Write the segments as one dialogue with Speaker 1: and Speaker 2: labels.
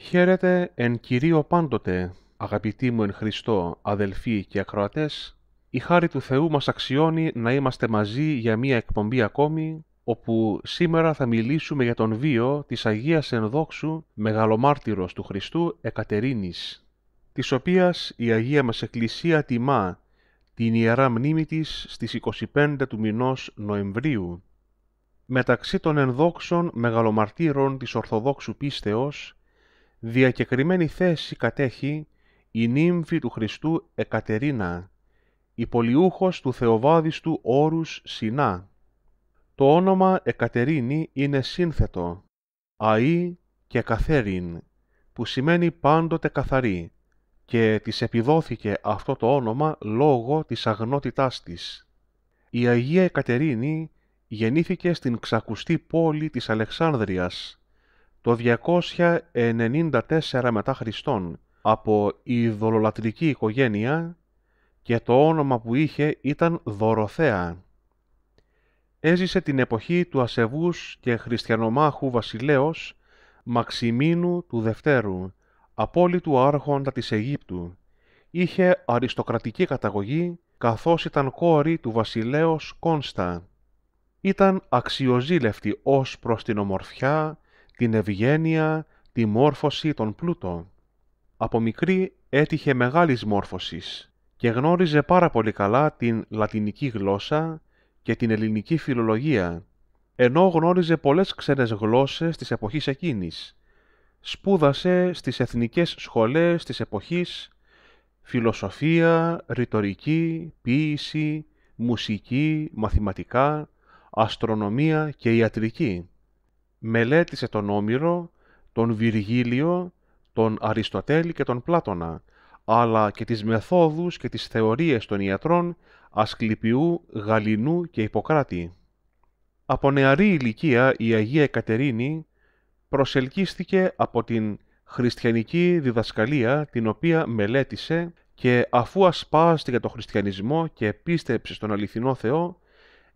Speaker 1: Χαίρετε εν Κυρίω πάντοτε, αγαπητοί μου εν Χριστώ, αδελφοί και ακροατές, η χάρη του Θεού μας αξιώνει να είμαστε μαζί για μία εκπομπή ακόμη, όπου σήμερα θα μιλήσουμε για τον βίο της Αγίας Ενδόξου Μεγαλομάρτυρος του Χριστού Εκατερίνης, της οποίας η Αγία μας Εκκλησία τιμά την Ιερά Μνήμη της στις 25 του μηνός Νοεμβρίου. Μεταξύ των ενδόξων μεγαλομαρτύρων της Ορθοδόξου πίστεως Διακεκριμένη θέση κατέχει η νύμφη του Χριστού Εκατερίνα, η πολιούχος του Θεοβάδιστου όρους Σινά. Το όνομα Εκατερίνη είναι σύνθετο, αΐ και καθέριν, που σημαίνει πάντοτε καθαρή, και της επιδόθηκε αυτό το όνομα λόγω της αγνότητάς της. Η Αγία Εκατερίνη γεννήθηκε στην ξακουστή πόλη της Αλεξάνδρειας, το 294 μετά Χριστόν από δολολατρική οικογένεια και το όνομα που είχε ήταν Δωροθέα. Έζησε την εποχή του ασεβούς και χριστιανομάχου βασιλέως Μαξιμίνου του Δευτέρου, απόλυτου άρχοντα της Αιγύπτου. Είχε αριστοκρατική καταγωγή, καθώς ήταν κόρη του βασιλέως Κόνστα. Ήταν αξιοζήλευτη ως προς την ομορφιά, την ευγένεια, τη μόρφωση, τον πλούτο. Από μικρή έτυχε μεγάλης μόρφωσης και γνώριζε πάρα πολύ καλά την λατινική γλώσσα και την ελληνική φιλολογία, ενώ γνώριζε πολλές ξένες γλώσσες της εποχής εκείνης. Σπούδασε στις εθνικές σχολές της εποχής φιλοσοφία, ρητορική, ποίηση, μουσική, μαθηματικά, αστρονομία και ιατρική μελέτησε τον Όμηρο, τον Βυργίλιο, τον Αριστοτέλη και τον Πλάτωνα, αλλά και τις μεθόδους και τις θεωρίες των ιατρών Ασκληπιού, Γαλινού και Ιπποκράτη. Από νεαρή ηλικία η Αγία Εκατερίνη προσελκύστηκε από την χριστιανική διδασκαλία την οποία μελέτησε και αφού ασπάστηκε το χριστιανισμό και πίστεψε στον αληθινό Θεό,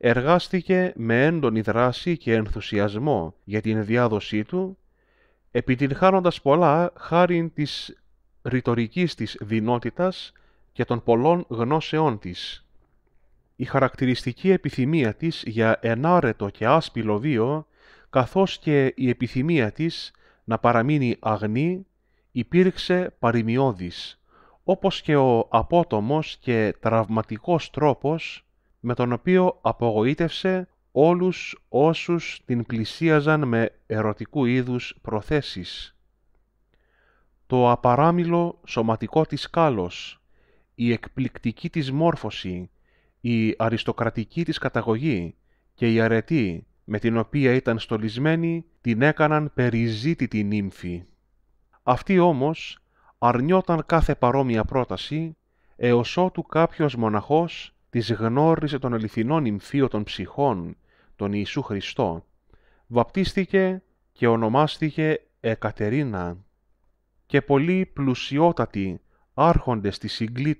Speaker 1: εργάστηκε με έντονη δράση και ενθουσιασμό για την διάδοσή του, επιτυγχάνοντας πολλά χάρη της ρητορικής της δυνότητας και των πολλών γνώσεών της. Η χαρακτηριστική επιθυμία της για ενάρετο και άσπιλο βίο, καθώς και η επιθυμία της να παραμείνει αγνή, υπήρξε παρημιώδης, όπως και ο απότομος και τραυματικός τρόπος με τον οποίο απογοήτευσε όλους όσους την πλησίαζαν με ερωτικού είδους προθέσεις. Το απαράμιλο σωματικό της κάλος, η εκπληκτική της μόρφωση, η αριστοκρατική της καταγωγή και η αρετή με την οποία ήταν στολισμένη την έκαναν περιζήτητη νύμφη. Αυτή όμως αρνιόταν κάθε παρόμοια πρόταση έως ότου κάποιος μοναχός της γνώρισε τον αληθινό νυμφίο των ψυχών, τον Ιησού Χριστό. Βαπτίστηκε και ονομάστηκε Εκατερίνα και πολλοί πλουσιότατοι άρχοντες της συγκλή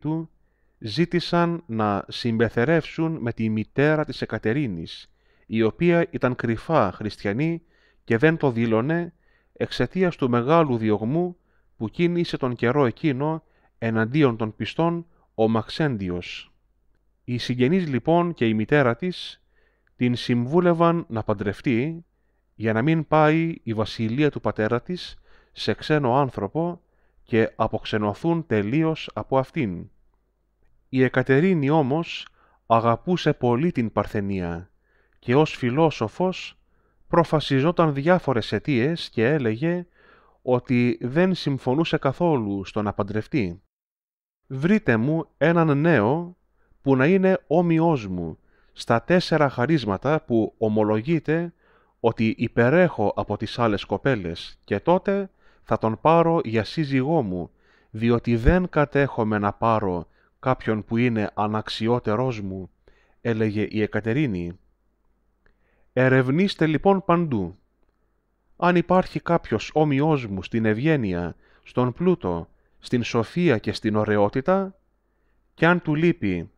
Speaker 1: ζήτησαν να συμπεθερεύσουν με τη μητέρα της Εκατερίνης, η οποία ήταν κρυφά χριστιανή και δεν το δήλωνε εξαιτίας του μεγάλου διωγμού που κίνησε τον καιρό εκείνο εναντίον των πιστών ο Μαξέντιος. Οι συγγενείς λοιπόν και η μητέρα της την συμβούλευαν να παντρευτεί για να μην πάει η βασιλεία του πατέρα της σε ξένο άνθρωπο και αποξενωθούν τελείως από αυτήν. Η Εκατερίνη όμως αγαπούσε πολύ την Παρθενία και ως φιλόσοφος προφασιζόταν διάφορες αιτίες και έλεγε ότι δεν συμφωνούσε καθόλου στο να παντρευτεί. «Βρείτε μου έναν νέο που να είναι όμοιός μου στα τέσσερα χαρίσματα που ομολογείται ότι υπερέχω από τις άλλες κοπέλες και τότε θα τον πάρω για σύζυγό μου, διότι δεν κατέχομαι να πάρω κάποιον που είναι αναξιότερός μου, έλεγε η Εκατερίνη. Ερευνήστε λοιπόν παντού. Αν υπάρχει κάποιος όμοιός μου στην ευγένεια, στον πλούτο, στην σοφία και στην ωραιότητα, και αν του λείπει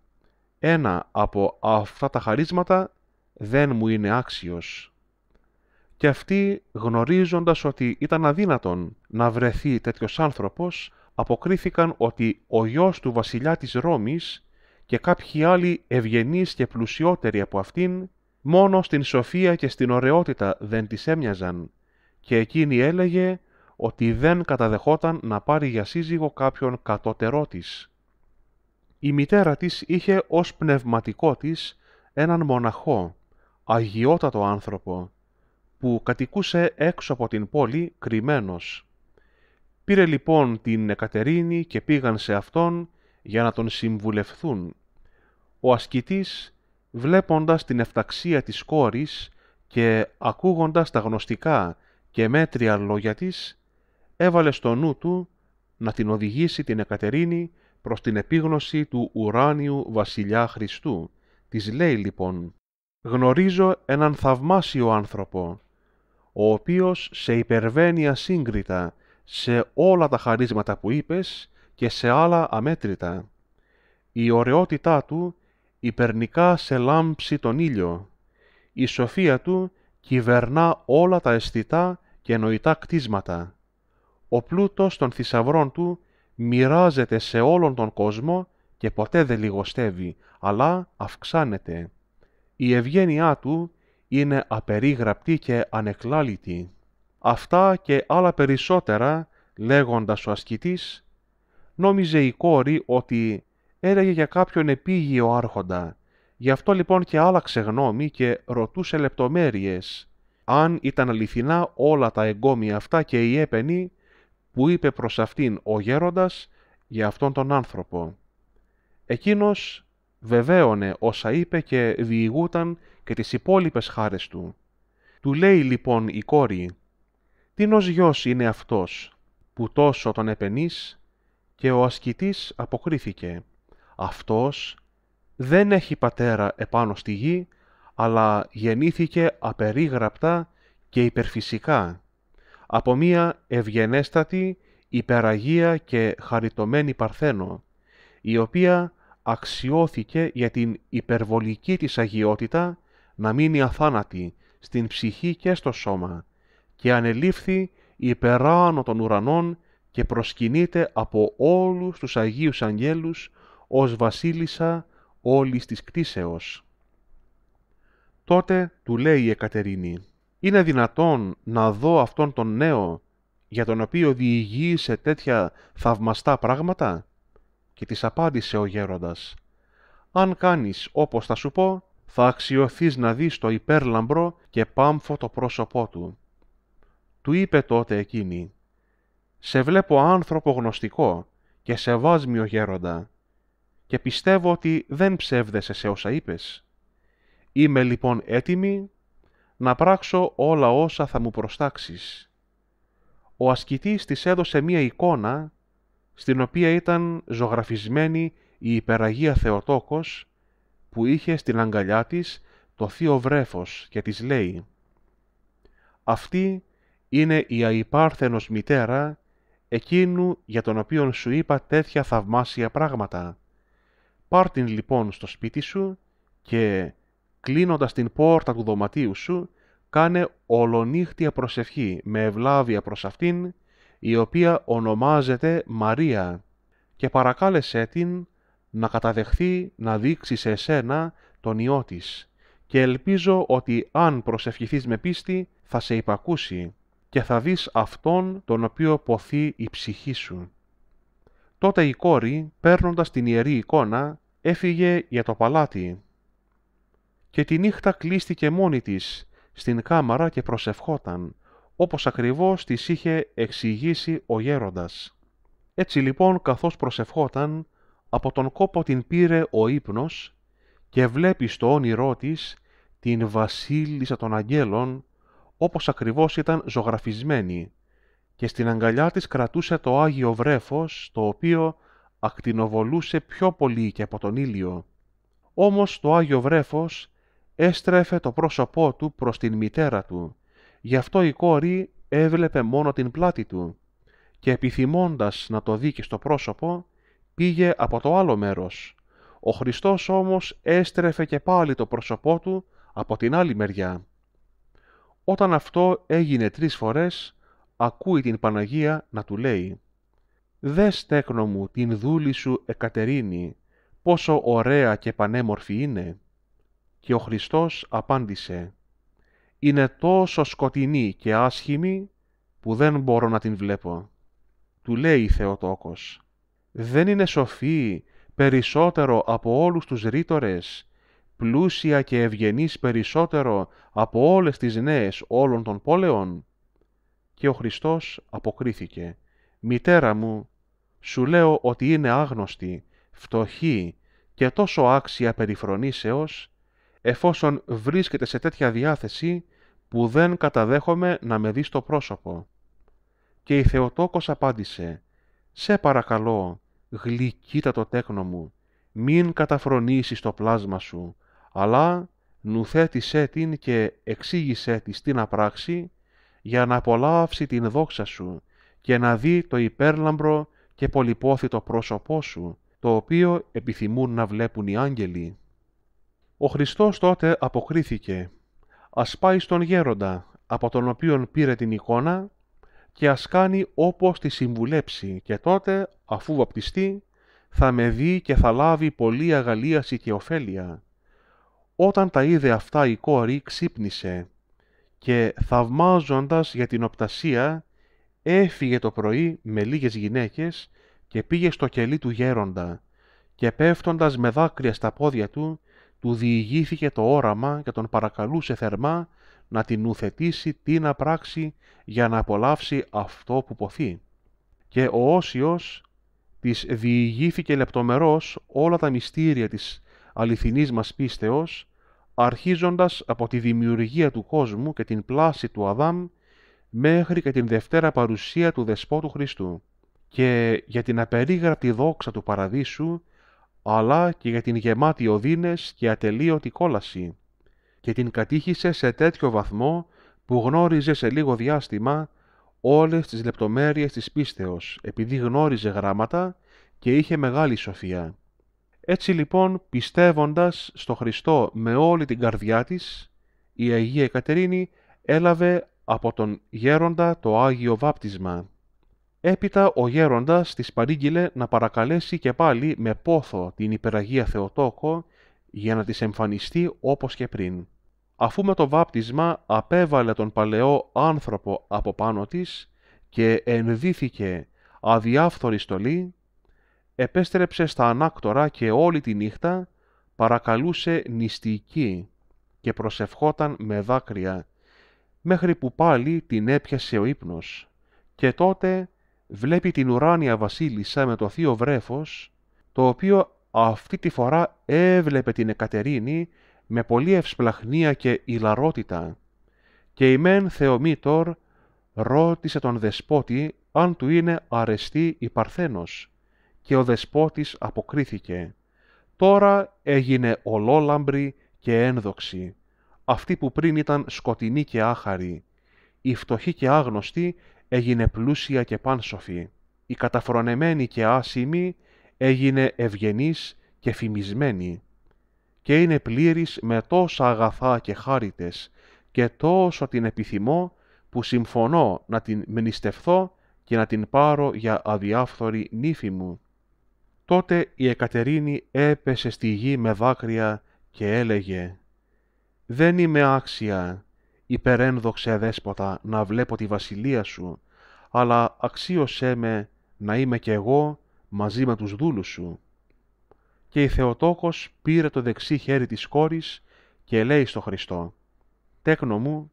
Speaker 1: ένα από αυτά τα χαρίσματα δεν μου είναι άξιος. Και αυτοί γνωρίζοντας ότι ήταν αδύνατον να βρεθεί τέτοιος άνθρωπος, αποκρίθηκαν ότι ο γιος του βασιλιά της Ρώμης και κάποιοι άλλοι ευγενείς και πλουσιότεροι από αυτήν, μόνο στην σοφία και στην ωραιότητα δεν τις έμοιαζαν και εκείνη έλεγε ότι δεν καταδεχόταν να πάρει για σύζυγο κάποιον κατώτερό της. Η μητέρα της είχε ως πνευματικό της έναν μοναχό, αγιότατο άνθρωπο, που κατοικούσε έξω από την πόλη κρυμμένος. Πήρε λοιπόν την Εκατερίνη και πήγαν σε αυτόν για να τον συμβουλευθούν. Ο ασκητής, βλέποντας την εφταξία της κόρης και ακούγοντας τα γνωστικά και μέτρια λόγια της, έβαλε στο νου του να την οδηγήσει την Εκατερίνη προς την επίγνωση του ουράνιου βασιλιά Χριστού. Της λέει λοιπόν «Γνωρίζω έναν θαυμάσιο άνθρωπο, ο οποίος σε υπερβαίνει ασύγκριτα σε όλα τα χαρίσματα που είπες και σε άλλα αμέτρητα. Η ωραιότητά του υπερνικά σε λάμψη τον ήλιο. Η σοφία του κυβερνά όλα τα αισθητά και νοητά κτίσματα. Ο πλούτος των θησαυρών του μοιράζεται σε όλον τον κόσμο και ποτέ δεν λιγοστεύει, αλλά αυξάνεται. Η ευγένειά του είναι απερίγραπτη και ανεκλάλητη. Αυτά και άλλα περισσότερα, λέγοντας ο ασκητής, νόμιζε η κόρη ότι έλεγε για κάποιον επίγειο άρχοντα. Γι' αυτό λοιπόν και άλλαξε γνώμη και ρωτούσε λεπτομέρειες. Αν ήταν αληθινά όλα τα εγκόμια αυτά και οι έπαινοι, που είπε προς αυτήν ο γέροντας για αυτόν τον άνθρωπο. Εκείνος βεβαίωνε όσα είπε και διηγούταν και τις υπόλοιπες χάρες του. Του λέει λοιπόν η κόρη «Τίνος γιος είναι αυτός που τόσο τον επενείς» και ο ασκητής αποκρίθηκε «Αυτός δεν έχει πατέρα επάνω στη γη, αλλά γεννήθηκε απερίγραπτα και υπερφυσικά από μία ευγενέστατη, υπεραγία και χαριτωμένη Παρθένο, η οποία αξιώθηκε για την υπερβολική της αγιότητα να μείνει αθάνατη στην ψυχή και στο σώμα και ανελήφθη υπεράνω των ουρανών και προσκυνείται από όλους τους Αγίους Αγγέλους ως βασίλισσα όλης της κτίσεως. Τότε του λέει η Εκατερίνη είναι δυνατόν να δω αυτόν τον νέο για τον οποίο διηγεί σε τέτοια θαυμαστά πράγματα» και της απάντησε ο γέροντας «Αν κάνεις όπως θα σου πω, θα αξιωθείς να δεις το υπέρλαμπρο και πάμφο το πρόσωπό του». Του είπε τότε εκείνη «Σε βλέπω άνθρωπο γνωστικό και σε βάσμιο γέροντα και πιστεύω ότι δεν ψεύδεσαι σε όσα είπες. Είμαι λοιπόν έτοιμη να πράξω όλα όσα θα μου προστάξεις. Ο ασκητής της έδωσε μία εικόνα, στην οποία ήταν ζωγραφισμένη η υπεραγία Θεοτόκος, που είχε στην αγκαλιά της το θείο βρέφος και της λέει «Αυτή είναι η αϊπάρθενος μητέρα, εκείνου για τον οποίον σου είπα τέτοια θαυμάσια πράγματα. Πάρ την λοιπόν στο σπίτι σου και κλείνοντας την πόρτα του δωματίου σου, κάνε ολονύχτια προσευχή με ευλάβεια προς αυτήν, η οποία ονομάζεται Μαρία, και παρακάλεσέ την να καταδεχθεί να δείξει σε εσένα τον Υιό της, και ελπίζω ότι αν προσευχηθείς με πίστη θα σε υπακούσει και θα δεις Αυτόν τον οποίο ποθεί η ψυχή σου. Τότε η κόρη, παίρνοντας την ιερή εικόνα, έφυγε για το παλάτι και τη νύχτα κλείστηκε μόνη της στην κάμαρα και προσευχόταν, όπως ακριβώς της είχε εξηγήσει ο γέροντας. Έτσι λοιπόν καθώς προσευχόταν, από τον κόπο την πήρε ο ύπνος και βλέπει στο όνειρό της την βασίλισσα των αγγέλων, όπως ακριβώς ήταν ζωγραφισμένη, και στην αγκαλιά της κρατούσε το Άγιο Βρέφος, το οποίο ακτινοβολούσε πιο πολύ και από τον ήλιο. Όμως το Άγιο Βρέφος έστρεφε το πρόσωπό του προς την μητέρα του. Γι' αυτό η κόρη έβλεπε μόνο την πλάτη του και επιθυμώντας να το δει και στο πρόσωπο, πήγε από το άλλο μέρος. Ο Χριστός όμως έστρεφε και πάλι το πρόσωπό του από την άλλη μεριά. Όταν αυτό έγινε τρεις φορές, ακούει την Παναγία να του λέει «Δε τέκνο μου την δούλη σου Εκατερίνη, πόσο ωραία και πανέμορφη είναι». Και ο Χριστός απάντησε «Είναι τόσο σκοτεινή και άσχημη που δεν μπορώ να την βλέπω». Του λέει η Θεοτόκος «Δεν είναι σοφή περισσότερο από όλους τους ρήτορες, πλούσια και ευγενής περισσότερο από όλες τις νέες όλων των πόλεων» και ο Χριστός αποκρίθηκε «Μητέρα μου, σου λέω ότι είναι άγνωστη, φτωχή και τόσο άξια περιφρονήσεως εφόσον βρίσκεται σε τέτοια διάθεση που δεν καταδέχομαι να με δει στο πρόσωπο. Και η Θεοτόκος απάντησε «Σε παρακαλώ, το τέκνο μου, μην καταφρονήσεις το πλάσμα σου, αλλά νουθέτησέ την και εξήγησέ της την απράξη για να απολαύσει την δόξα σου και να δει το υπέρλαμπρο και πολυπόθητο πρόσωπό σου, το οποίο επιθυμούν να βλέπουν οι άγγελοι. Ο Χριστός τότε αποκρίθηκε «Ας πάει στον γέροντα, από τον οποίον πήρε την εικόνα και ας κάνει όπως τη συμβουλέψει και τότε, αφού βαπτιστεί, θα με δει και θα λάβει πολλή αγαλίαση και ωφέλεια». Όταν τα είδε αυτά η κόρη ξύπνησε και θαυμάζοντας για την οπτασία έφυγε το πρωί με λίγες γυναίκες και πήγε στο κελί του γέροντα και πέφτοντας με δάκρυα στα πόδια του του διηγήθηκε το όραμα και τον παρακαλούσε θερμά να την ουθετήσει τι να πράξει για να απολαύσει αυτό που ποθεί. Και ο Όσιος της διηγήθηκε λεπτομερώς όλα τα μυστήρια της αληθινής μας πίστεως, αρχίζοντας από τη δημιουργία του κόσμου και την πλάση του Αδάμ μέχρι και την δευτέρα παρουσία του Δεσπότου Χριστού και για την απερίγραπτη δόξα του Παραδείσου αλλά και για την γεμάτη οδύνες και ατελείωτη κόλαση και την κατήχησε σε τέτοιο βαθμό που γνώριζε σε λίγο διάστημα όλες τις λεπτομέρειες της πίστεως, επειδή γνώριζε γράμματα και είχε μεγάλη σοφία. Έτσι λοιπόν, πιστεύοντας στο Χριστό με όλη την καρδιά της, η Αγία Εκατερίνη έλαβε από τον γέροντα το Άγιο Βάπτισμα. Έπειτα ο γέροντας της παρήγγειλε να παρακαλέσει και πάλι με πόθο την υπεραγία Θεοτόκο για να της εμφανιστεί όπως και πριν. Αφού με το βάπτισμα απέβαλε τον παλαιό άνθρωπο από πάνω της και ενδύθηκε αδιάφθορη στολή, επέστρεψε στα ανάκτορα και όλη τη νύχτα παρακαλούσε νηστική και προσευχόταν με δάκρυα, μέχρι που πάλι την έπιασε ο ύπνος. Και τότε βλέπει την ουράνια βασίλισσα με το θείο βρέφος, το οποίο αυτή τη φορά έβλεπε την Εκατερίνη με πολλή ευσπλαχνία και ηλαρότητα. Και η μεν Θεομήτορ ρώτησε τον δεσπότη αν του είναι αρεστή η Παρθένος και ο δεσπότης αποκρίθηκε. Τώρα έγινε ολόλαμπρη και ένδοξη, αυτή που πριν ήταν σκοτεινή και άχαρη. Η φτωχή και άγνωστή έγινε πλούσια και πάνσοφη. Η καταφρονεμένη και άσημη έγινε ευγενής και φημισμένη. Και είναι πλήρης με τόσα αγαθά και χάριτες και τόσο την επιθυμώ που συμφωνώ να την μνηστευθώ και να την πάρω για αδιάφθορη νύφη μου. Τότε η Εκατερίνη έπεσε στη γη με δάκρυα και έλεγε «Δεν είμαι άξια, υπερένδοξε δέσποτα, να βλέπω τη βασιλεία σου, αλλά αξίωσέ με να είμαι κι εγώ μαζί με τους δούλους σου. Και η Θεοτόκος πήρε το δεξί χέρι της κόρης και λέει στο Χριστό, «Τέκνο μου,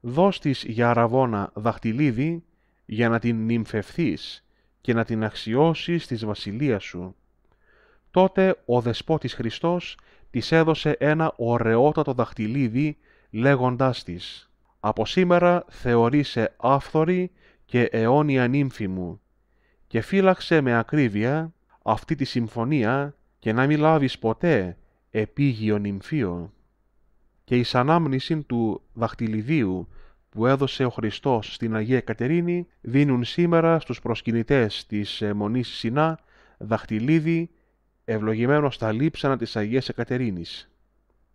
Speaker 1: δώσ' της για αραβόνα δαχτυλίδι για να την νυμφευθείς και να την αξιώσεις της βασιλείας σου». Τότε ο Δεσπότης Χριστός της έδωσε ένα ωραιότατο δαχτυλίδι λέγοντάς της «Από σήμερα θεωρείσαι άφθορη και αιώνια νύμφη μου και φύλαξε με ακρίβεια αυτή τη συμφωνία και να μην λάβεις ποτέ επίγειο νυμφίο. Και η ανάμνηση του δαχτυλιδίου που έδωσε ο Χριστός στην Αγία Κατερίνη δίνουν σήμερα στους προσκυνητές της Μονής Σινά δαχτυλίδι ευλογημένο στα λείψανα της Αγίας Εκατερίνης.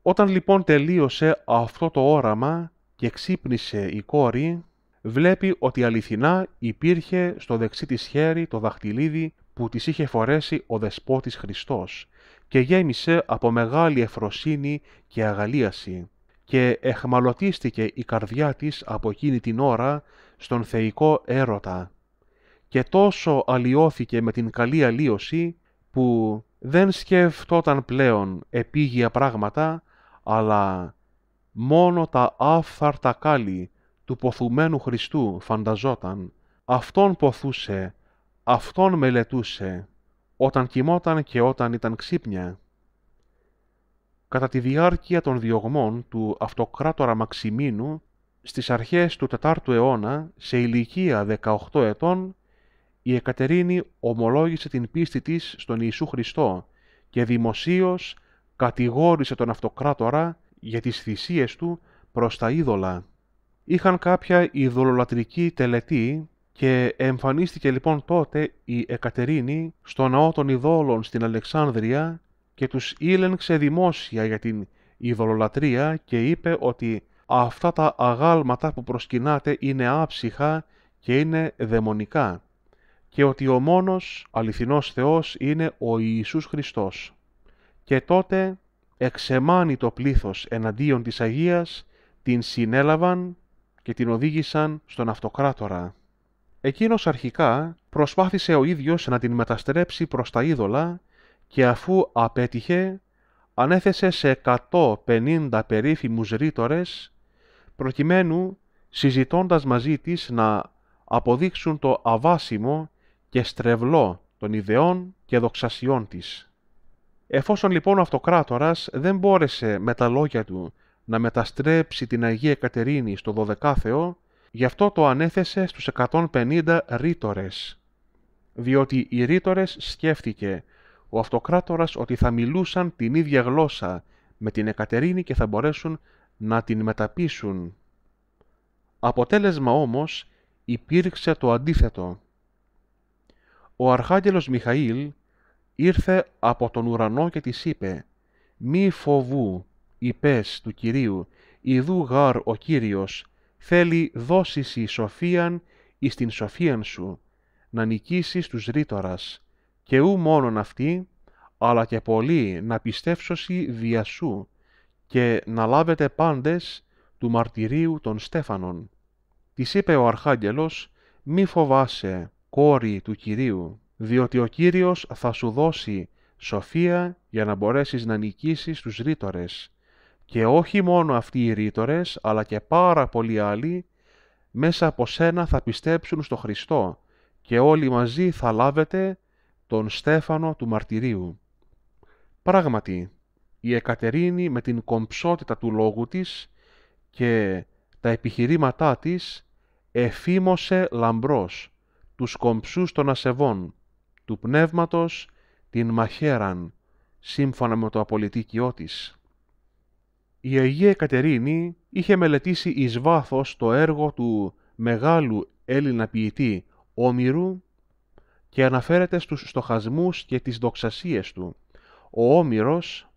Speaker 1: Όταν λοιπόν τελείωσε αυτό το όραμα και ξύπνησε η κόρη, βλέπει ότι αληθινά υπήρχε στο δεξί της χέρι το δαχτυλίδι που της είχε φορέσει ο δεσπότης Χριστός και γέμισε από μεγάλη εφροσύνη και αγαλίαση και εχμαλωτίστηκε η καρδιά της από εκείνη την ώρα στον θεϊκό έρωτα και τόσο αλλοιώθηκε με την καλή αλλίωση που δεν σκεφτόταν πλέον επίγεια πράγματα αλλά μόνο τα άφθαρτα κάλλη του ποθουμένου Χριστού φανταζόταν, αυτόν ποθούσε, αυτόν μελετούσε, όταν κοιμόταν και όταν ήταν ξύπνια. Κατά τη διάρκεια των διωγμών του αυτοκράτορα Μαξιμίνου, στις αρχές του 4ου αιώνα, σε ηλικία 18 ετών, η Εκατερίνη ομολόγησε την πίστη της στον Ιησού Χριστό και δημοσίως κατηγόρησε τον αυτοκράτορα για τις θυσίες του προς τα είδωλα είχαν κάποια ειδωλολατρική τελετή και εμφανίστηκε λοιπόν τότε η Εκατερίνη στο ναό των ειδόλων στην Αλεξάνδρεια και τους ήλενξε δημόσια για την ειδωλολατρία και είπε ότι αυτά τα αγάλματα που προσκυνάτε είναι άψυχα και είναι δαιμονικά και ότι ο μόνος αληθινός Θεός είναι ο Ιησούς Χριστός. Και τότε εξεμάνει το πλήθος εναντίον της Αγίας, την συνέλαβαν και την οδήγησαν στον αυτοκράτορα. Εκείνος αρχικά προσπάθησε ο ίδιος να την μεταστρέψει προς τα είδωλα και αφού απέτυχε ανέθεσε σε 150 περίφημους ρήτορες προκειμένου συζητώντας μαζί της να αποδείξουν το αβάσιμο και στρεβλό των ιδεών και δοξασιών της. Εφόσον λοιπόν ο αυτοκράτορας δεν μπόρεσε με τα λόγια του να μεταστρέψει την Αγία Εκατερίνη στο Δωδεκάθεο, γι' αυτό το ανέθεσε στους 150 ρήτορες. Διότι οι ρήτορες σκέφτηκε ο αυτοκράτορας ότι θα μιλούσαν την ίδια γλώσσα με την Εκατερίνη και θα μπορέσουν να την μεταπίσουν. Αποτέλεσμα όμως υπήρξε το αντίθετο. Ο Αρχάγγελος Μιχαήλ ήρθε από τον ουρανό και της είπε «Μη φοβού, υπές του Κυρίου, ιδού γάρ ο Κύριος, θέλει δώσεις η σοφίαν εις την σοφίαν σου, να νικήσεις τους ρήτορας, και ου μόνον αυτή, αλλά και πολύ να πιστεύσωσι δια σου, και να λάβετε πάντες του μαρτυρίου των Στέφανων. Της είπε ο Αρχάγγελος, μη φοβάσαι, κόρη του Κυρίου, διότι ο Κύριος θα σου δώσει σοφία για να μπορέσεις να νικήσεις τους ρήτορες και όχι μόνο αυτοί οι ρήτορες, αλλά και πάρα πολλοί άλλοι, μέσα από σένα θα πιστέψουν στο Χριστό και όλοι μαζί θα λάβετε τον Στέφανο του Μαρτυρίου. Πράγματι, η Εκατερίνη με την κομψότητα του λόγου της και τα επιχειρήματά της εφήμωσε λαμπρός τους κομψούς των ασεβών, του πνεύματος την μαχαίραν, σύμφωνα με το απολυτίκιό της η Αγία Κατερίνη είχε μελετήσει εις βάθος το έργο του μεγάλου Έλληνα ποιητή Όμηρου και αναφέρεται στους στοχασμούς και τις δοξασίες του. Ο Όμηρος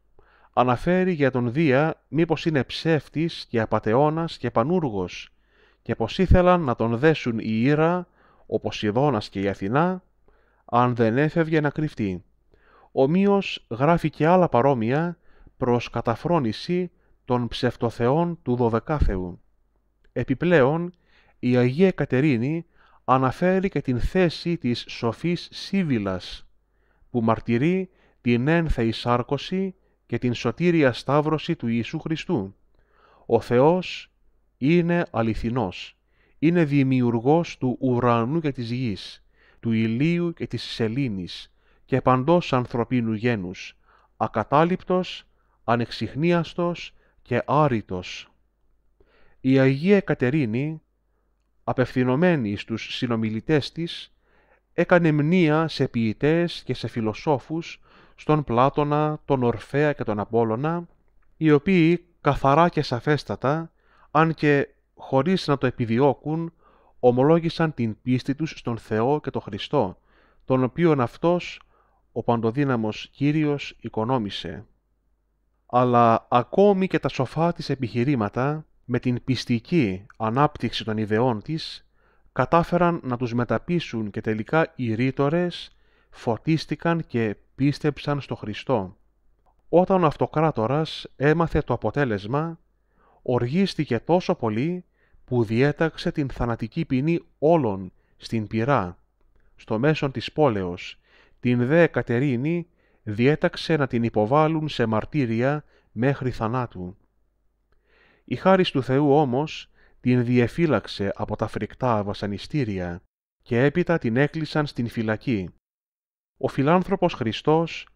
Speaker 1: αναφέρει για τον Δία μήπως είναι ψεύτης και απατεώνας και πανούργος και πως ήθελαν να τον δέσουν η Ήρα, ο Ποσειδώνας και η Αθηνά, αν δεν έφευγε να κρυφτεί. Ομοίως γράφει και άλλα παρόμοια προς καταφρόνηση των ψευτοθεών του δωδεκάθεου. Επιπλέον, η Αγία Κατερίνη αναφέρει και την θέση της σοφής Σύβυλας, που μαρτυρεί την ένθεη σάρκωση και την σωτήρια σταύρωση του Ιησού Χριστού. Ο Θεός είναι αληθινός, είναι δημιουργός του ουρανού και της γης, του ηλίου και της σελήνης και παντός ανθρωπίνου γένους, ακατάληπτος, ανεξιχνίαστος και άρρητος. Η Αγία Κατερίνη, απευθυνωμένη στους συνομιλητές της, έκανε μνήα σε ποιητές και σε φιλοσόφους στον Πλάτωνα, τον Ορφέα και τον Απόλλωνα, οι οποίοι καθαρά και σαφέστατα, αν και χωρίς να το επιδιώκουν, ομολόγησαν την πίστη τους στον Θεό και τον Χριστό, τον οποίον αυτός ο παντοδύναμος Κύριος οικονόμησε αλλά ακόμη και τα σοφά της επιχειρήματα, με την πιστική ανάπτυξη των ιδεών της, κατάφεραν να τους μεταπίσουν και τελικά οι ρήτορες φωτίστηκαν και πίστεψαν στο Χριστό. Όταν ο αυτοκράτορας έμαθε το αποτέλεσμα, οργίστηκε τόσο πολύ που διέταξε την θανατική ποινή όλων στην πυρά, στο μέσον της πόλεως, την δε Κατερίνη διέταξε να την υποβάλουν σε μαρτύρια μέχρι θανάτου. Η χάρις του Θεού όμως την διεφύλαξε από τα φρικτά βασανιστήρια και έπειτα την έκλεισαν στην φυλακή. Ο φιλάνθρωπος Χριστός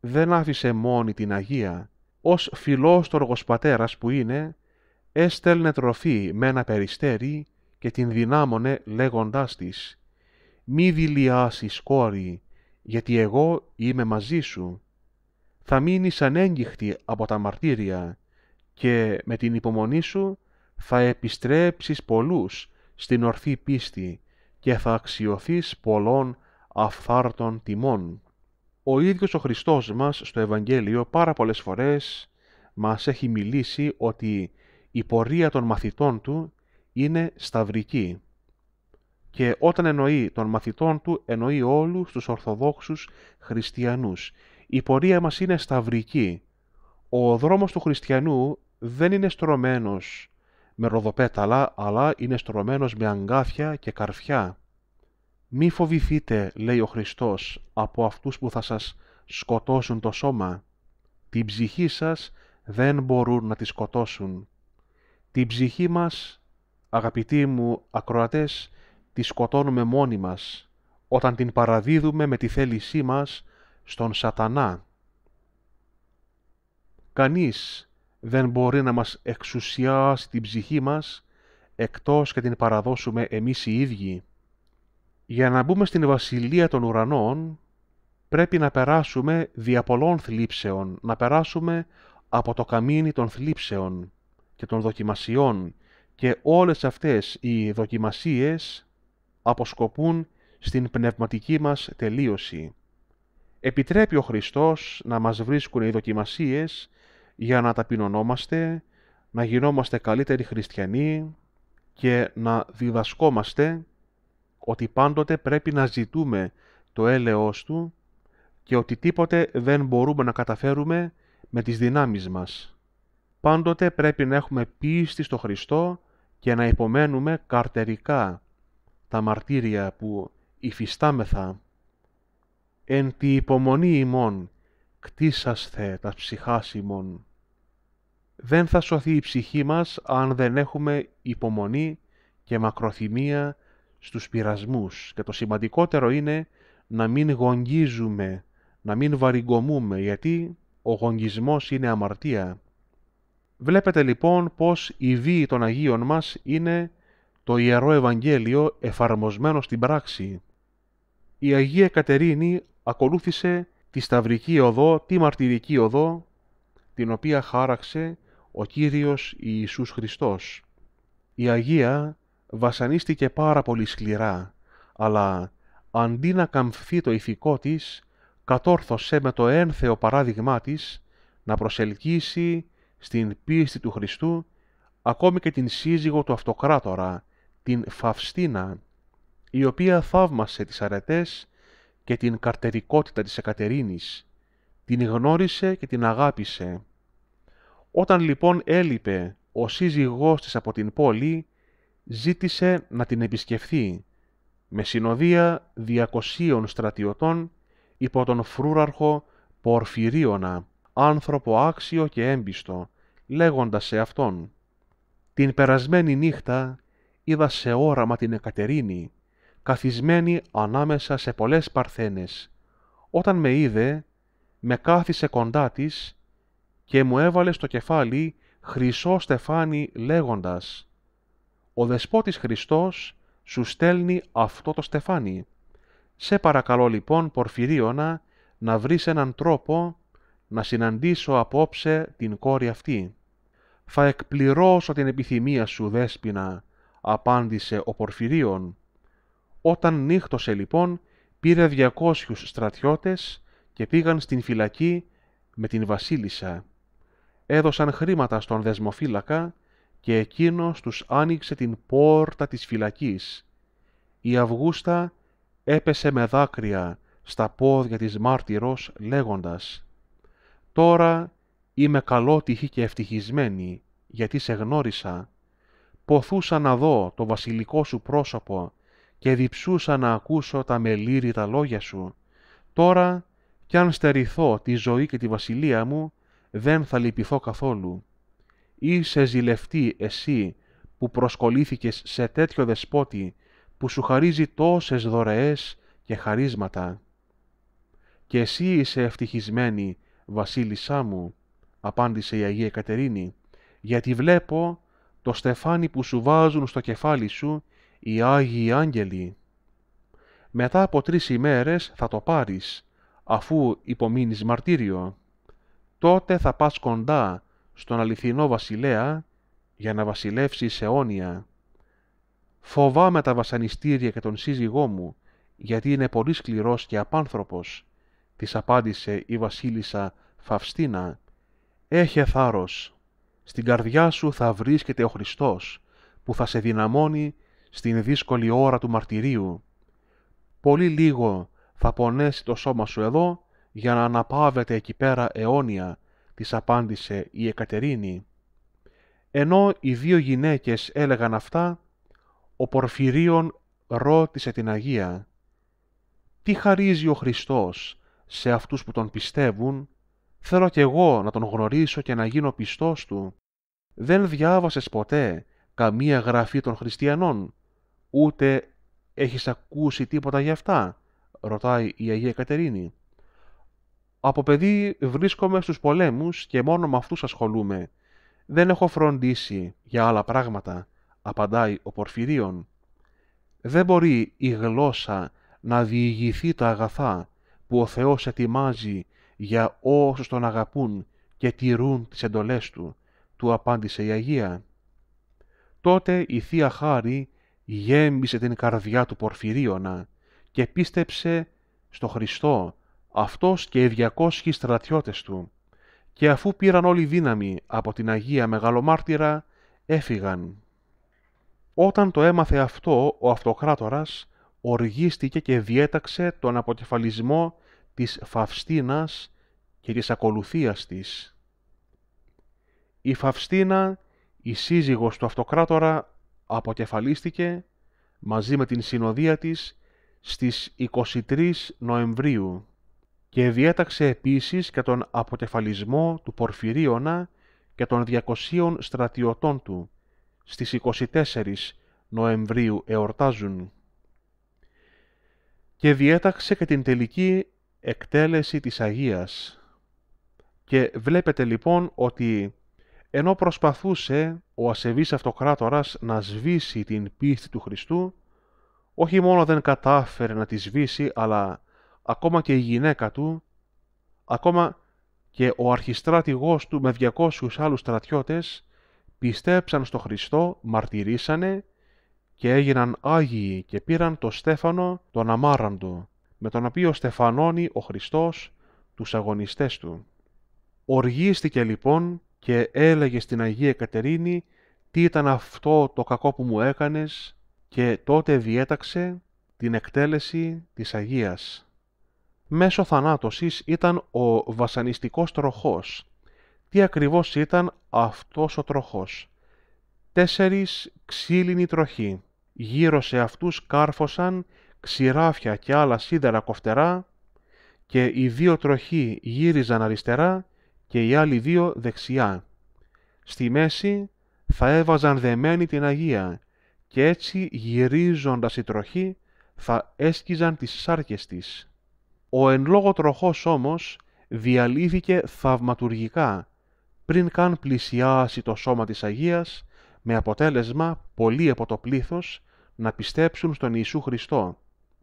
Speaker 1: δεν άφησε μόνη την Αγία. Ως φιλόστοργος πατέρας που είναι, έστελνε τροφή με ένα περιστέρι και την δυνάμωνε λέγοντάς της «Μη δηλιάσεις κόρη, γιατί εγώ είμαι μαζί σου. Θα μείνεις ανέγγιχτη από τα μαρτύρια και με την υπομονή σου θα επιστρέψεις πολλούς στην ορθή πίστη και θα αξιωθείς πολλών αφθάρτων τιμών. Ο ίδιος ο Χριστός μας στο Ευαγγέλιο πάρα πολλές φορές μας έχει μιλήσει ότι η πορεία των μαθητών του είναι σταυρική και όταν εννοεί των μαθητών του, εννοεί όλους τους Ορθοδόξους Χριστιανούς. Η πορεία μας είναι σταυρική. Ο δρόμος του Χριστιανού δεν είναι στρωμένος με ροδοπέταλα, αλλά είναι στρωμένος με αγκάθια και καρφιά. «Μη φοβηθείτε», λέει ο Χριστός, «από αυτούς που θα σας σκοτώσουν το σώμα. Την ψυχή σας δεν μπορούν να τη σκοτώσουν. Την ψυχή μας, αγαπητοί μου ακροατές, τη σκοτώνουμε μόνοι μας όταν την παραδίδουμε με τη θέλησή μας στον σατανά. Κανείς δεν μπορεί να μας εξουσιάσει την ψυχή μας εκτός και την παραδώσουμε εμείς οι ίδιοι. Για να μπούμε στην βασιλεία των ουρανών πρέπει να περάσουμε δια πολλών θλίψεων, να περάσουμε από το καμίνι των θλίψεων και των δοκιμασιών και όλες αυτές οι δοκιμασίες αποσκοπούν στην πνευματική μας τελείωση. Επιτρέπει ο Χριστός να μας βρίσκουν οι δοκιμασίες για να ταπεινωνόμαστε, να γινόμαστε καλύτεροι χριστιανοί και να διδασκόμαστε ότι πάντοτε πρέπει να ζητούμε το έλεος Του και ότι τίποτε δεν μπορούμε να καταφέρουμε με τις δυνάμεις μας. Πάντοτε πρέπει να έχουμε πίστη στο Χριστό και να υπομένουμε καρτερικά τα μαρτύρια που υφιστάμεθα, εν τη υπομονή ημών κτίσασθε τα ψυχάς ημών. Δεν θα σωθεί η ψυχή μας αν δεν έχουμε υπομονή και μακροθυμία στους πειρασμούς και το σημαντικότερο είναι να μην γονγίζουμε, να μην βαριγκομούμε γιατί ο γονγισμός είναι αμαρτία. Βλέπετε λοιπόν πως η βίη των Αγίων μας είναι το Ιερό Ευαγγέλιο εφαρμοσμένο στην πράξη. Η Αγία Κατερίνη ακολούθησε τη σταυρική οδό, τη μαρτυρική οδό, την οποία χάραξε ο Κύριος Ιησούς Χριστός. Η Αγία βασανίστηκε πάρα πολύ σκληρά, αλλά αντί να καμφθεί το ηθικό της, κατόρθωσε με το ένθεο παράδειγμά της να προσελκύσει στην πίστη του Χριστού ακόμη και την σύζυγο του αυτοκράτορα, την Φαυστίνα, η οποία θαύμασε τις αρετές και την καρτερικότητα της Εκατερίνης, την γνώρισε και την αγάπησε. Όταν λοιπόν έλειπε ο σύζυγός της από την πόλη, ζήτησε να την επισκεφθεί, με συνοδεία διακοσίων στρατιωτών υπό τον φρούραρχο Πορφυρίωνα, άνθρωπο άξιο και έμπιστο, λέγοντας σε αυτόν «Την περασμένη νύχτα είδα σε όραμα την Εκατερίνη, καθισμένη ανάμεσα σε πολλές παρθένες. Όταν με είδε, με κάθισε κοντά της και μου έβαλε στο κεφάλι χρυσό στεφάνι λέγοντας «Ο Δεσπότης Χριστός σου στέλνει αυτό το στεφάνι. Σε παρακαλώ λοιπόν, Πορφυρίωνα, να βρεις έναν τρόπο να συναντήσω απόψε την κόρη αυτή. Θα εκπληρώσω την επιθυμία σου, Δέσποινα, απάντησε ο Πορφυρίων. Όταν νύχτωσε λοιπόν, πήρε 200 στρατιώτες και πήγαν στην φυλακή με την βασίλισσα. Έδωσαν χρήματα στον δεσμοφύλακα και εκείνος τους άνοιξε την πόρτα της φυλακής. Η Αυγούστα έπεσε με δάκρυα στα πόδια της μάρτυρος λέγοντας «Τώρα είμαι καλότυχη και ευτυχισμένη, γιατί σε γνώρισα ποθούσα να δω το βασιλικό σου πρόσωπο και διψούσα να ακούσω τα μελήρητα λόγια σου. Τώρα κι αν στερηθώ τη ζωή και τη βασιλεία μου, δεν θα λυπηθώ καθόλου. Είσαι ζηλευτή εσύ που προσκολήθηκες σε τέτοιο δεσπότη που σου χαρίζει τόσες δωρεές και χαρίσματα. «Και εσύ είσαι ευτυχισμένη, βασίλισσά μου», απάντησε η Αγία Κατερίνη, «γιατί βλέπω το στεφάνι που σου βάζουν στο κεφάλι σου οι Άγιοι Άγγελοι. Μετά από τρεις ημέρες θα το πάρεις, αφού υπομείνεις μαρτύριο. Τότε θα πας κοντά στον αληθινό βασιλέα για να βασιλεύσεις αιώνια. Φοβάμαι τα βασανιστήρια και τον σύζυγό μου, γιατί είναι πολύ σκληρός και απάνθρωπος», της απάντησε η βασίλισσα Φαυστίνα. «Έχε θάρρος». Στην καρδιά σου θα βρίσκεται ο Χριστός, που θα σε δυναμώνει στην δύσκολη ώρα του μαρτυρίου. Πολύ λίγο θα πονέσει το σώμα σου εδώ για να αναπαύεται εκεί πέρα αιώνια, της απάντησε η Εκατερίνη. Ενώ οι δύο γυναίκες έλεγαν αυτά, ο Πορφυρίων ρώτησε την Αγία «Τι χαρίζει ο Χριστός σε αυτούς που τον πιστεύουν Θέλω κι εγώ να τον γνωρίσω και να γίνω πιστός του. Δεν διάβασες ποτέ καμία γραφή των χριστιανών, ούτε έχεις ακούσει τίποτα γι' αυτά, ρωτάει η Αγία Κατερίνη. Από παιδί βρίσκομαι στους πολέμους και μόνο με αυτούς ασχολούμαι. Δεν έχω φροντίσει για άλλα πράγματα, απαντάει ο Πορφυρίων. Δεν μπορεί η γλώσσα να διηγηθεί τα αγαθά που ο Θεός ετοιμάζει για όσους τον αγαπούν και τηρούν τις εντολές του», του απάντησε η Αγία. Τότε η Θεία Χάρη γέμισε την καρδιά του Πορφυρίωνα και πίστεψε στο Χριστό, αυτός και οι 200 στρατιώτες του. Και αφού πήραν όλη δύναμη από την Αγία Μεγαλομάρτυρα, έφυγαν. Όταν το έμαθε αυτό, ο Αυτοκράτορας οργίστηκε και διέταξε τον αποκεφαλισμό της Φαυστίνας και της ακολουθίας της. Η Φαυστίνα, η σύζυγος του αυτοκράτορα, αποκεφαλίστηκε μαζί με την συνοδεία της στις 23 Νοεμβρίου και διέταξε επίσης και τον αποκεφαλισμό του Πορφυρίωνα και των 200 στρατιωτών του. Στις 24 Νοεμβρίου εορτάζουν. Και διέταξε και την τελική εκτέλεση της Αγίας. Και βλέπετε λοιπόν ότι ενώ προσπαθούσε ο ασεβής αυτοκράτορας να σβήσει την πίστη του Χριστού, όχι μόνο δεν κατάφερε να τη σβήσει, αλλά ακόμα και η γυναίκα του, ακόμα και ο αρχιστράτηγός του με 200 άλλους στρατιώτες, πιστέψαν στο Χριστό, μαρτυρήσανε και έγιναν Άγιοι και πήραν το Στέφανο τον Αμάραντο με τον οποίο στεφανώνει ο Χριστός τους αγωνιστές του. Οργίστηκε λοιπόν και έλεγε στην Αγία Κατερίνη τι ήταν αυτό το κακό που μου έκανες και τότε διέταξε την εκτέλεση της Αγίας. Μέσω θανάτωσης ήταν ο βασανιστικός τροχός. Τι ακριβώς ήταν αυτός ο τροχός. Τέσσερις ξύλινοι τροχοί. Γύρω σε αυτούς κάρφωσαν ξηράφια και άλλα σίδερα κοφτερά και οι δύο τροχοί γύριζαν αριστερά και οι άλλοι δύο δεξιά. Στη μέση θα έβαζαν δεμένη την Αγία και έτσι γυρίζοντας η τροχή θα έσκιζαν τις σάρκες της. Ο εν λόγω τροχός όμως διαλύθηκε θαυματουργικά πριν καν πλησιάσει το σώμα της Αγίας με αποτέλεσμα πολλοί από το πλήθος να πιστέψουν στον Ιησού Χριστό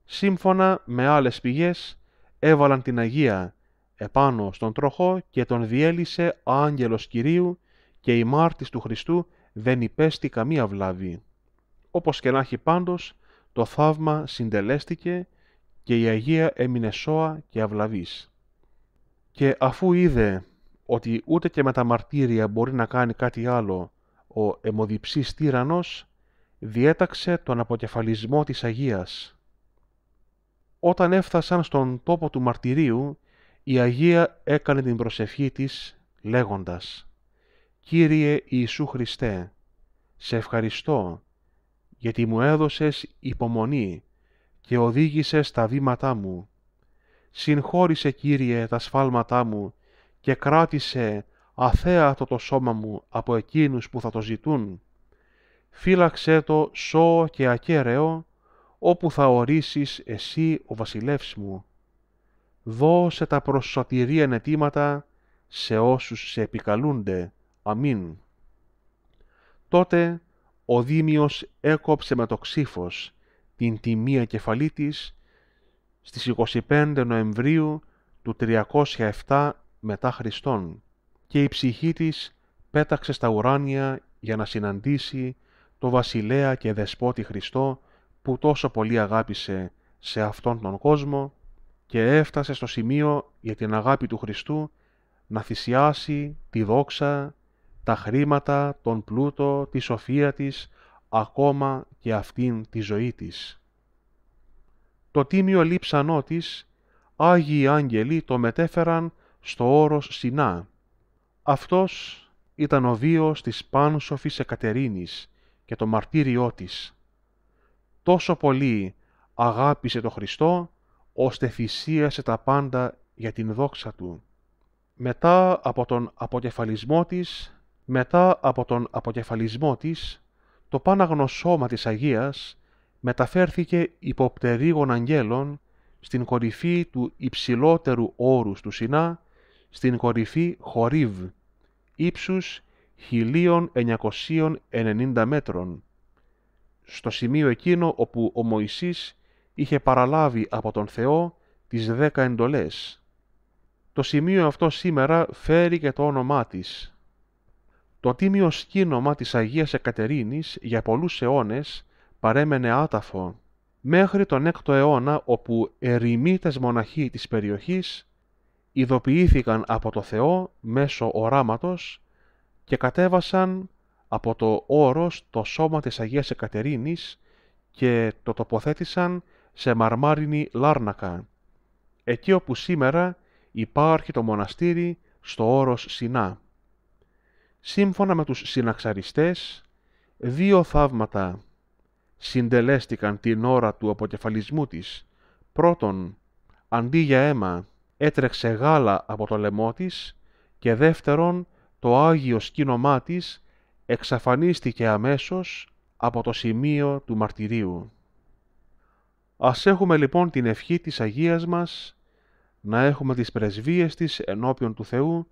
Speaker 1: σύμφωνα με άλλες πηγές, έβαλαν την Αγία επάνω στον τροχό και τον διέλυσε άγγελος Κυρίου και η Μάρτυς του Χριστού δεν υπέστη καμία βλάβη. Όπως και να έχει πάντως, το θαύμα συντελέστηκε και η Αγία έμεινε σώα και αυλαβής. Και αφού είδε ότι ούτε και με τα μαρτύρια μπορεί να κάνει κάτι άλλο ο αιμοδιψής τύρανος, διέταξε τον αποκεφαλισμό της Αγίας όταν έφτασαν στον τόπο του μαρτυρίου, η Αγία έκανε την προσευχή της λέγοντας «Κύριε Ιησού Χριστέ, σε ευχαριστώ γιατί μου έδωσες υπομονή και οδήγησες τα βήματά μου. Συγχώρησε Κύριε τα σφάλματά μου και κράτησε αθέατο το σώμα μου από εκείνους που θα το ζητούν. Φύλαξέ το σώο και ακέραιο όπου θα ορίσεις εσύ ο βασιλεύς μου. Δώσε τα προσωτηρία αιτήματα σε όσους σε επικαλούνται. Αμήν. Τότε ο Δήμιος έκοψε με το ξύφος την τιμία κεφαλή της στις 25 Νοεμβρίου του 307 μετά Χριστόν και η ψυχή της πέταξε στα ουράνια για να συναντήσει το βασιλέα και δεσπότη Χριστό που τόσο πολύ αγάπησε σε αυτόν τον κόσμο και έφτασε στο σημείο για την αγάπη του Χριστού να θυσιάσει τη δόξα, τα χρήματα, τον πλούτο, τη σοφία της, ακόμα και αυτήν τη ζωή της. Το τίμιο λείψανό της, Άγιοι Άγγελοι το μετέφεραν στο όρος Σινά. Αυτός ήταν ο βίος της πάνσοφης Εκατερίνης και το μαρτύριό της τόσο πολύ αγάπησε το Χριστό, ώστε θυσίασε τα πάντα για την δόξα Του. Μετά από τον αποκεφαλισμό της, μετά από τον αποκεφαλισμό της, το πάναγνο σώμα της Αγίας μεταφέρθηκε υποπτερίγων αγγέλων στην κορυφή του υψηλότερου όρους του Σινά, στην κορυφή Χορίβ, ύψους 1990 μέτρων στο σημείο εκείνο όπου ο Μωυσής είχε παραλάβει από τον Θεό τις δέκα εντολές. Το σημείο αυτό σήμερα φέρει και το όνομά της. Το τίμιο σκήνομα της Αγίας Εκατερίνης για πολλούς αιώνες παρέμενε άταφο, μέχρι τον 6ο αιώνα όπου ερημίτες μοναχοί της περιοχής ειδοποιήθηκαν από το Θεό μέσω οράματος και κατέβασαν από το όρος το σώμα της Αγίας Εκατερίνης και το τοποθέτησαν σε μαρμάρινη Λάρνακα, εκεί όπου σήμερα υπάρχει το μοναστήρι στο όρος Σινά. Σύμφωνα με τους συναξαριστές, δύο θαύματα συντελέστηκαν την ώρα του αποκεφαλισμού της. Πρώτον, αντί για αίμα έτρεξε γάλα από το λαιμό της και δεύτερον, το άγιο σκήνομά της εξαφανίστηκε αμέσως από το σημείο του μαρτυρίου. Ας έχουμε λοιπόν την ευχή της Αγίας μας, να έχουμε τις πρεσβείες της ενώπιον του Θεού,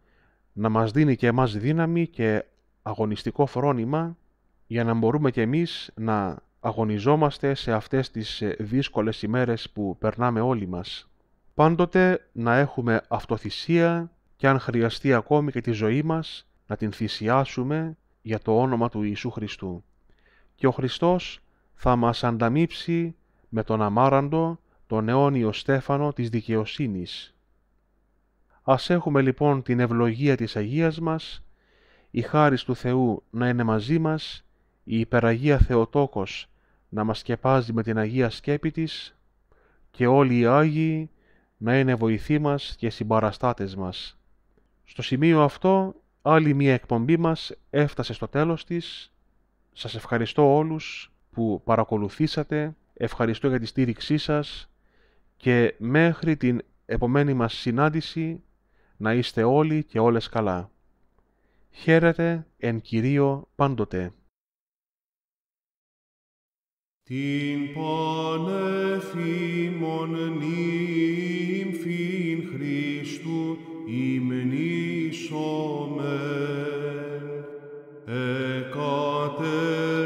Speaker 1: να μας δίνει και εμάς δύναμη και αγωνιστικό φρόνημα, για να μπορούμε και εμείς να αγωνιζόμαστε σε αυτές τις δύσκολες ημέρες που περνάμε όλοι μας. Πάντοτε να έχουμε αυτοθυσία και αν χρειαστεί ακόμη και τη ζωή μας, να την θυσιάσουμε για το όνομα του Ιησού Χριστού. Και ο Χριστός θα μας ανταμείψει με τον αμάραντο, τον αιώνιο στέφανο της δικαιοσύνης. Ας έχουμε λοιπόν την ευλογία της Αγίας μας, η χάρη του Θεού να είναι μαζί μας, η υπεραγία Θεοτόκος να μας σκεπάζει με την Αγία σκέπη της και όλοι οι Άγιοι να είναι βοηθοί μας και συμπαραστάτες μας. Στο σημείο αυτό Άλλη μια εκπομπή μας έφτασε στο τέλος της. Σας ευχαριστώ όλους που παρακολουθήσατε. Ευχαριστώ για τη στήριξή σας και μέχρι την επομένη μας συνάντηση να είστε όλοι και όλες καλά. Χαίρετε εν Κυρίω πάντοτε.
Speaker 2: Την νύμφιν Χριστού ημνή Amen. Ecate